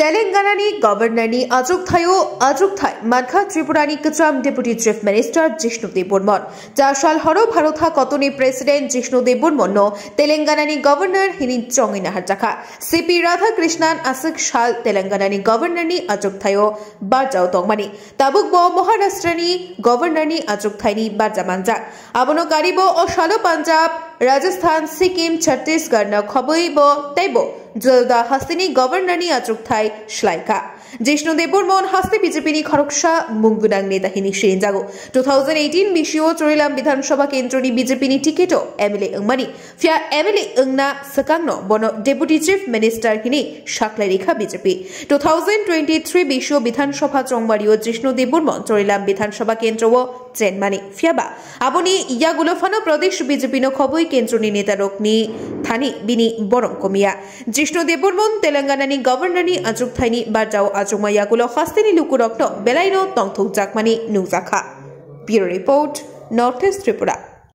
તેલંગાણાની ગવર્નરની અચૂકથાયો অযোধ্যায় মানখা ত্রিপুরানিক ট্রাম deputy chief minister Jishnu Debbarman চারশাল হর ভারথা কতনি প্রেসিডেন্ট জিষ্ণু দেববর্মন তেলেঙ্গানানি গভর্নর হিরিন চঙ্গিনাহারজাখা সিপি রাধা কৃষ্ণান আসিক শাল তেলেঙ্গানানি গভর্নরনি অযোধ্যায় বারজাও তংমানি তাবুক ব মহারাষ্ট্রনি গভর্নরনি অযোধ্যায়নি বারজা মানজা আবনো কারিব ও শালো পাঞ্জাব રાજસ્થાન સિક્કિમ છત્તીસગઢના ખબોઈબો તૈબો જલદા હસ્તીની ગવર્નરની અચૂક થાય શ્લાયકા জিষ্ণু দেবর মন হাসতে বিজেপি নি খড়কসা মুঙ্গুডাং নেতাহিনী সেনজাগো টু থাউজেন্ড এইটিন বিশিও চরিলাম বিধানসভা কেন্দ্রনি বিজেপিনি টিকিটও এমএলএ ইংমানি ফিয়া এমএলএ ইংনা সকাংন বন ডেপুটি চিফ মিনিস্টার হিনি সাকলাই রেখা BJP two thousand twenty three বিশিও বিধানসভা চংবাড়িও দেবর মন চরিলাম বিধানসভা কেন্দ্র ও চেনমানি ফিয়াবা আবনি ইয়াগুলোফানো প্রদেশ বিজেপি নো খবই কেন্দ্রনি নেতা রোগনি থানি বিনি বরং কমিয়া জিষ্ণু দেববর্মন তেলেঙ্গানানি গভর্নরনি আজুক থাইনি আজুকথাইনি বাজাও আজুমাইয়াগুলো হাস্তিনি রক্ত বেলাইনো তংথুক জাকমানি নুজাখা bureau report North East Tripura